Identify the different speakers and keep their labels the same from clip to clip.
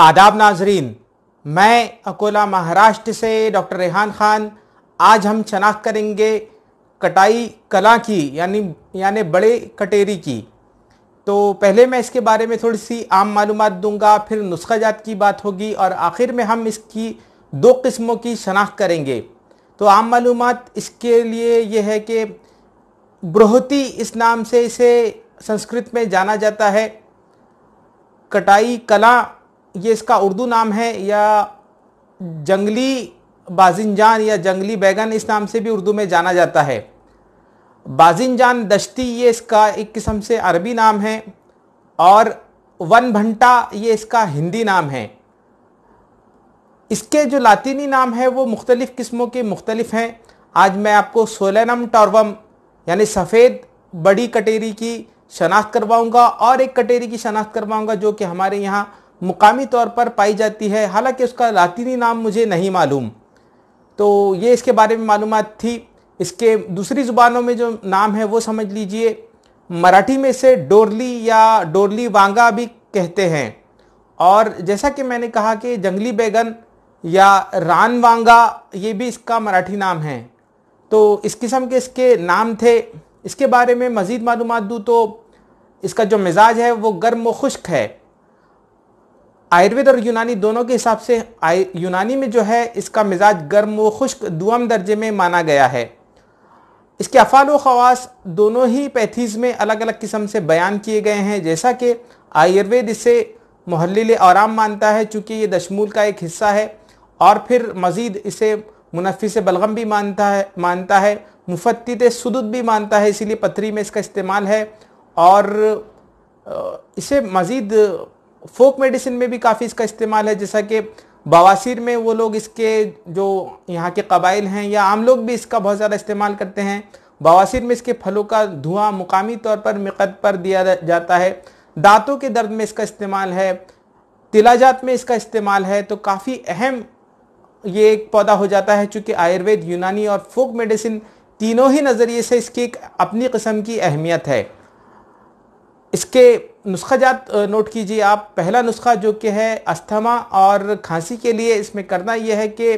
Speaker 1: आदाब नाजरीन मैं अकोला महाराष्ट्र से डॉक्टर रेहान खान आज हम शनाख्त करेंगे कटाई कला की यानी यानी बड़े कटेरी की तो पहले मैं इसके बारे में थोड़ी सी आम मालूम दूंगा फिर जात की बात होगी और आखिर में हम इसकी दो किस्मों की शनाख्त करेंगे तो आम मालूम इसके लिए यह है कि ब्रोहती इस नाम से इसे संस्कृत में जाना जाता है कटाई कला ये इसका उर्दू नाम है या जंगली बाजिनजान या जंगली बैगन इस नाम से भी उर्दू में जाना जाता है बाजिनजान दश्ती ये इसका एक किस्म से अरबी नाम है और वन भंटा ये इसका हिंदी नाम है इसके जो लातीनी नाम है वो मुख्तलिफ़ किस्मों के मुख्तलिफ हैं आज मैं आपको सोलनम टॉर्वम यानी सफ़ेद बड़ी कटेरी की शनाख्त करवाऊँगा और एक कटेरी की शनाख्त करवाऊँगा जो कि हमारे यहाँ मुकामी तौर पर पाई जाती है हालांकि उसका लातीनी नाम मुझे नहीं मालूम तो ये इसके बारे में मालूम थी इसके दूसरी ज़ुबानों में जो नाम है वो समझ लीजिए मराठी में इसे डोरली या डोरली वांगा भी कहते हैं और जैसा कि मैंने कहा कि जंगली बैगन या रान वांगा ये भी इसका मराठी नाम है तो इस किस्म के इसके नाम थे इसके बारे में मज़ीद मालूम दूँ तो इसका जो मिजाज है वो गर्म व खुश्क है आयुर्वेद और यूनानी दोनों के हिसाब से यूनानी में जो है इसका मिजाज गर्म व खुश्क दुआम दर्जे में माना गया है इसके अफ़ाल व खवास दोनों ही पैथीज़ में अलग अलग किस्म से बयान किए गए हैं जैसा कि आयुर्वेद इसे महलिल आराम मानता है चूँकि ये दशमूल का एक हिस्सा है और फिर मज़ीद इसे मुनफिस बलगम भी मानता है मानता है मुफ्त सदुद भी मानता है इसीलिए पथरी में इसका इस्तेमाल है और इसे मज़ीद फोक मेडिसिन में भी काफ़ी इसका इस्तेमाल है जैसा कि बवासीर में वो लोग इसके जो यहाँ के कबाइल हैं या आम लोग भी इसका बहुत ज़्यादा इस्तेमाल करते हैं बवासीर में इसके फलों का धुआं मुकामी तौर पर मिकद पर दिया जाता है दांतों के दर्द में इसका इस्तेमाल है तिलाजात में इसका इस्तेमाल है तो काफ़ी अहम ये एक पौधा हो जाता है चूँकि आयुर्वेद यूनानी और फोक मेडिसिन तीनों ही नज़रिए से इसकी एक अपनी कस्म की अहमियत है इसके नुस्खा जात नोट कीजिए आप पहला नुस्खा जो कि है अस्थमा और खांसी के लिए इसमें करना यह है कि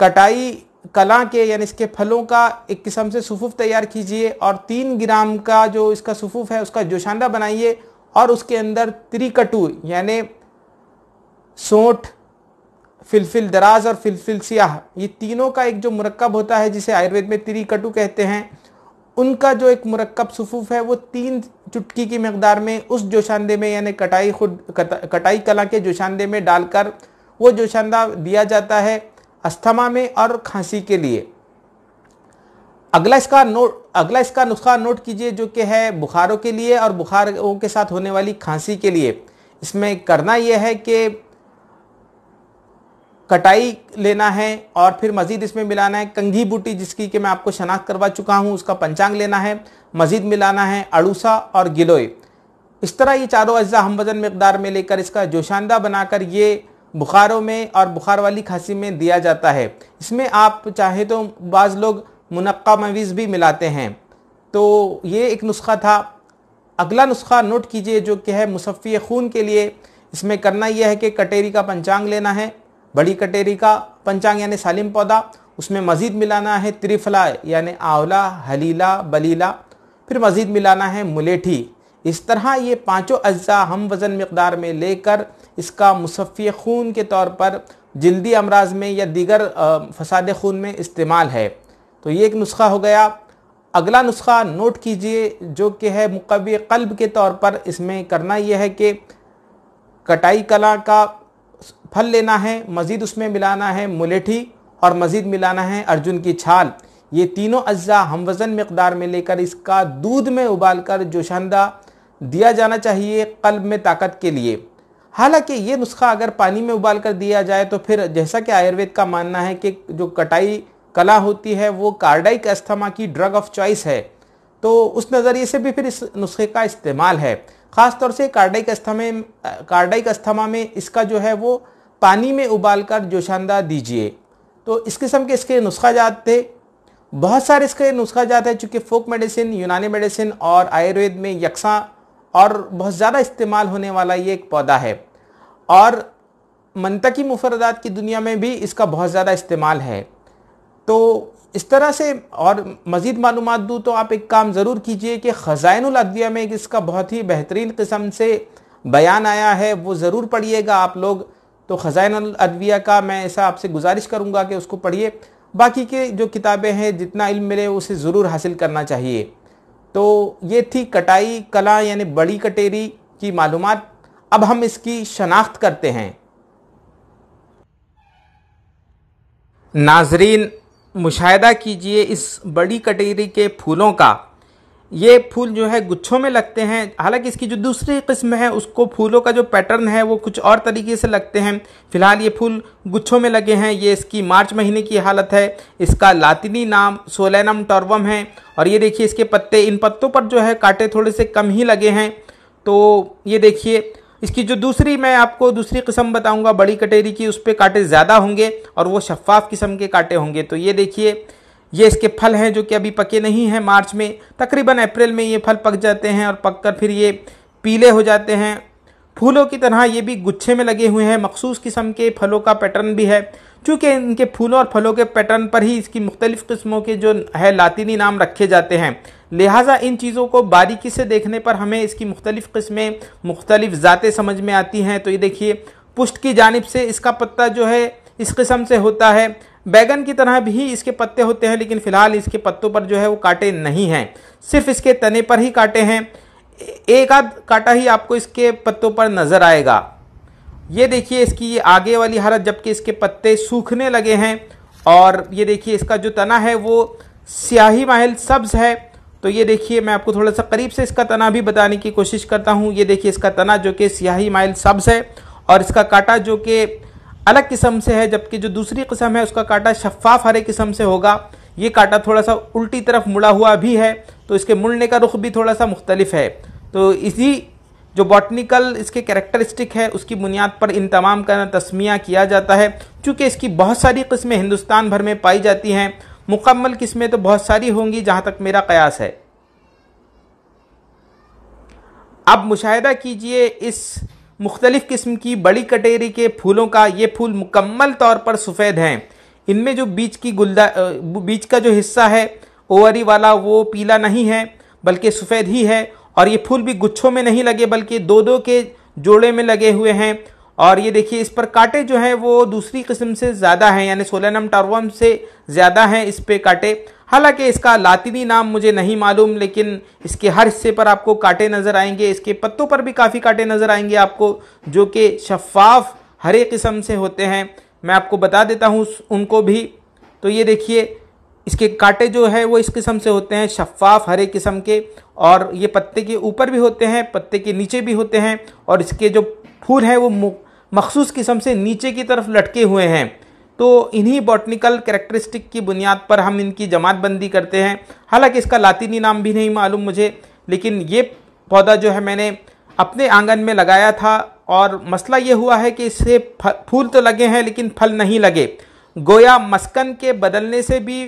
Speaker 1: कटाई कला के यानी इसके फलों का एक किस्म से सफूफ तैयार कीजिए और तीन ग्राम का जो इसका सफूफ है उसका जोशाना बनाइए और उसके अंदर त्रिकटु यानि सोंठ फिलफिल दराज और फिलफिल सियाह ये तीनों का एक जो मरक्ब होता है जिसे आयुर्वेद में त्रिकटू कहते हैं उनका जो एक मरकब सफूफ है वो तीन चुटकी की मकदार में उस जोशानदे में यानी कटाई खुद कटाई कला के जोशानदे में डालकर वो जोशानदा दिया जाता है अस्थमा में और खांसी के लिए अगला इसका नोट अगला इसका नुस्खा नोट कीजिए जो कि है बुखारों के लिए और बुखारों के साथ होने वाली खांसी के लिए इसमें करना यह है कि कटाई लेना है और फिर मज़ीद इसमें मिलाना है कंघी बूटी जिसकी कि मैं आपको शनाख्त करवा चुका हूँ उसका पंचांग लेना है मज़ीद मिलाना है अड़ूसा और गिलोय इस तरह ये चारों अज्जा हम वज़न मकदार में लेकर इसका जोशानदा बनाकर ये बुखारों में और बुखार वाली खांसी में दिया जाता है इसमें आप चाहे तो बाज़ लोग मुनक्का मवीज़ भी मिलाते हैं तो ये एक नुस्खा था अगला नुस्खा नोट कीजिए जो कि है मुसफ़ी खून के लिए इसमें करना यह है कि कटेरी का पंचांग लेना है बड़ी कटेरी का पंचांग यानी सालिम पौधा उसमें मज़ीद मिलाना है त्रिफला यानी आंवला हलीला बलीला फिर मज़ीद मिलाना है मुलेठी इस तरह ये पाँचों अज्जा हम वज़न मकदार में लेकर इसका मुसफ़ी खून के तौर पर जल्दी अमराज में या दीगर फसाद खून में इस्तेमाल है तो ये एक नुस्खा हो गया अगला नुस्खा नोट कीजिए जो कि है मुकवी कल्ब के तौर पर इसमें करना यह है कि कटाई कला का फल लेना है मज़ीद उसमें मिलाना है मुलेठी और मज़ीद मिलाना है अर्जुन की छाल ये तीनों अज्जा हम वज़न मकदार में लेकर इसका दूध में उबाल कर जोशंदा दिया जाना चाहिए कल्ब में ताकत के लिए हालांकि ये नुस्खा अगर पानी में उबाल कर दिया जाए तो फिर जैसा कि आयुर्वेद का मानना है कि जो कटाई कला होती है वो कार्डाइक अस्थमा की ड्रग ऑफ चॉइस है तो उस नज़रिए से भी फिर इस नुस्खे का इस्तेमाल है खासतौर से कार्डाइक अस्थमा कार्डाइक अस्थमा में इसका जो है वो पानी में उबाल कर जोशानदा दीजिए तो इस किस्म के इसके नुस्खा जात थे बहुत सारे इसके नुस्खा जात हैं चूँकि फोक मेडिसिन यूनानी मेडिसिन और आयुर्वेद में यकसा और बहुत ज़्यादा इस्तेमाल होने वाला ये एक पौधा है और मनतकी मुफरदात की दुनिया में भी इसका बहुत ज़्यादा इस्तेमाल है तो इस तरह से और मज़ीद मालूम दूँ तो आप एक काम ज़रूर कीजिए कि अदविया में एक इसका बहुत ही बेहतरीन किस्म से बयान आया है वो ज़रूर पढ़िएगा आप लोग तो अदविया का मैं ऐसा आपसे गुजारिश करूँगा कि उसको पढ़िए बाकी के जो किताबें हैं जितना इल्म मिले उसे ज़रूर हासिल करना चाहिए तो ये थी कटाई कला यानी बड़ी कटेरी की मालूम अब हम इसकी शनाख्त करते हैं नाजरीन मुशाह कीजिए इस बड़ी कटेरी के फूलों का ये फूल जो है गुच्छों में लगते हैं हालांकि इसकी जो दूसरी किस्म है उसको फूलों का जो पैटर्न है वो कुछ और तरीके से लगते हैं फिलहाल ये फूल गुच्छों में लगे हैं ये इसकी मार्च महीने की हालत है इसका लातिनी नाम सोलैनम टॉर्वम है और ये देखिए इसके पत्ते इन पत्तों पर जो है कांटे थोड़े से कम ही लगे हैं तो ये देखिए इसकी जो दूसरी मैं आपको दूसरी किस्म बताऊंगा बड़ी कटेरी की उस पर कांटे ज़्यादा होंगे और वो शफाफ किस्म के कांटे होंगे तो ये देखिए ये इसके फल हैं जो कि अभी पके नहीं हैं मार्च में तकरीबन अप्रैल में ये फल पक जाते हैं और पककर फिर ये पीले हो जाते हैं फूलों की तरह ये भी गुच्छे में लगे हुए हैं मखसूस किस्म के फलों का पैटर्न भी है चूँकि इनके फूलों और फलों के पैटर्न पर ही इसकी मुख्तलिफ़ किस्मों के जो है लातिनी नाम रखे जाते हैं लिहाजा इन चीज़ों को बारीकी से देखने पर हमें इसकी मुख्तलिफ़ किस्में मुख्तलिफ़ ज़ातें समझ में आती हैं तो ये देखिए पुष्ट की जानब से इसका पत्ता जो है इस किस्म से होता है बैगन की तरह भी इसके पत्ते होते हैं लेकिन फ़िलहाल इसके पत्तों पर जो है वो कांटे नहीं हैं सिर्फ इसके तने पर ही कांटे हैं एक आध कांटा ही आपको इसके पत्तों पर नज़र आएगा ये देखिए इसकी ये आगे वाली हालत जबकि इसके पत्ते सूखने लगे हैं और ये देखिए इसका जो तना है वो स्याही माहल सब्ज़ है तो ये देखिए मैं आपको थोड़ा सा करीब से इसका तना भी बताने की कोशिश करता हूँ ये देखिए इसका तना जो कि स्याही माइल सब्ज़ है और इसका काटा जो कि अलग किस्म से है जबकि जो दूसरी किस्म है उसका काटा शफाफ हरे किस्म से होगा ये काटा थोड़ा सा उल्टी तरफ मुड़ा हुआ भी है तो इसके मुड़ने का रुख भी थोड़ा सा मुख्तलिफ है तो इसी जो बॉटनिकल इसके कैरेक्टरिस्टिक है उसकी बुनियाद पर इन तमाम का तस्मिया किया जाता है क्योंकि इसकी बहुत सारी किस्में हिंदुस्तान भर में पाई जाती हैं मुकम्मल किस्में तो बहुत सारी होंगी जहाँ तक मेरा कयास है अब मुशाह कीजिए इस मुख्तलिफ़ किस्म की बड़ी कटेरी के फूलों का ये फूल मुकम्मल तौर पर सफ़ेद हैं इनमें जो बीज की गुलदा बीज का जो हिस्सा है ओवरी वाला वो पीला नहीं है बल्कि सफ़ेद ही है और ये फूल भी गुच्छों में नहीं लगे बल्कि दो दो के जोड़े में लगे हुए हैं और ये देखिए इस पर कांटे जो हैं वो दूसरी किस्म से ज़्यादा हैं यानी सोलानम टर्वम से ज़्यादा हैं इस पे कांटे हालांकि इसका लातिनी नाम मुझे नहीं मालूम लेकिन इसके हर हिस्से पर आपको कांटे नज़र आएंगे इसके पत्तों पर भी काफ़ी कांटे नज़र आएंगे आपको जो कि शफाफ हरे किस्म से होते हैं मैं आपको बता देता हूँ उनको भी तो ये देखिए इसके कांटे जो है वो इस किस्म से होते हैं शफाफ हरे किस्म के और ये पत्ते के ऊपर भी होते हैं पत्ते के नीचे भी होते हैं और इसके जो फूल हैं वो मखसूस किस्म से नीचे की तरफ लटके हुए हैं तो इन्हीं बॉटनिकल करेक्टरिस्टिक की बुनियाद पर हम इनकी जमातबंदी करते हैं हालांकि इसका लातिनी नाम भी नहीं मालूम मुझे लेकिन ये पौधा जो है मैंने अपने आंगन में लगाया था और मसला ये हुआ है कि इससे फूल तो लगे हैं लेकिन फल नहीं लगे गोया मस्कन के बदलने से भी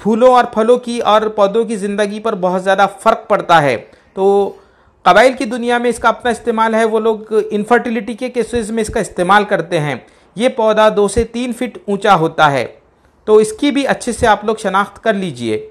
Speaker 1: फूलों और फलों की और पौधों की ज़िंदगी पर बहुत ज़्यादा फ़र्क पड़ता है तो कबाइल की दुनिया में इसका अपना इस्तेमाल है वो लोग इनफर्टिलिटी के केसेस में इसका इस्तेमाल करते हैं ये पौधा दो से तीन फिट ऊंचा होता है तो इसकी भी अच्छे से आप लोग शनाख्त कर लीजिए